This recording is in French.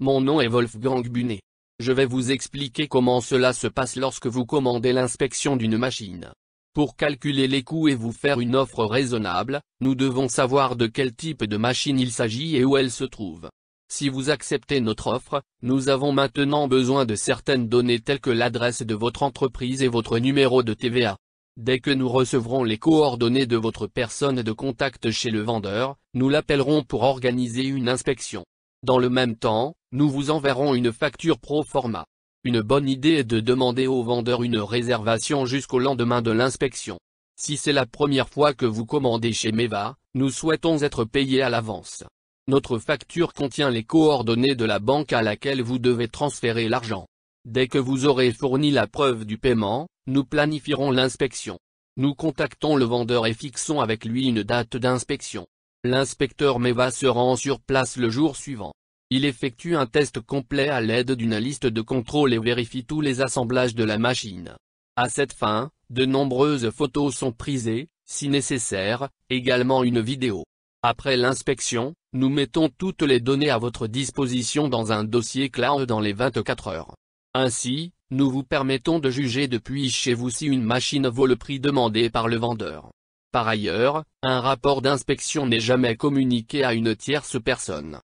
Mon nom est Wolfgang Bunet. Je vais vous expliquer comment cela se passe lorsque vous commandez l'inspection d'une machine. Pour calculer les coûts et vous faire une offre raisonnable, nous devons savoir de quel type de machine il s'agit et où elle se trouve. Si vous acceptez notre offre, nous avons maintenant besoin de certaines données telles que l'adresse de votre entreprise et votre numéro de TVA. Dès que nous recevrons les coordonnées de votre personne de contact chez le vendeur, nous l'appellerons pour organiser une inspection. Dans le même temps, nous vous enverrons une facture pro forma. Une bonne idée est de demander au vendeur une réservation jusqu'au lendemain de l'inspection. Si c'est la première fois que vous commandez chez Meva, nous souhaitons être payés à l'avance. Notre facture contient les coordonnées de la banque à laquelle vous devez transférer l'argent. Dès que vous aurez fourni la preuve du paiement, nous planifierons l'inspection. Nous contactons le vendeur et fixons avec lui une date d'inspection. L'inspecteur Meva se rend sur place le jour suivant. Il effectue un test complet à l'aide d'une liste de contrôles et vérifie tous les assemblages de la machine. À cette fin, de nombreuses photos sont prises si nécessaire, également une vidéo. Après l'inspection, nous mettons toutes les données à votre disposition dans un dossier cloud dans les 24 heures. Ainsi, nous vous permettons de juger depuis chez vous si une machine vaut le prix demandé par le vendeur. Par ailleurs, un rapport d'inspection n'est jamais communiqué à une tierce personne.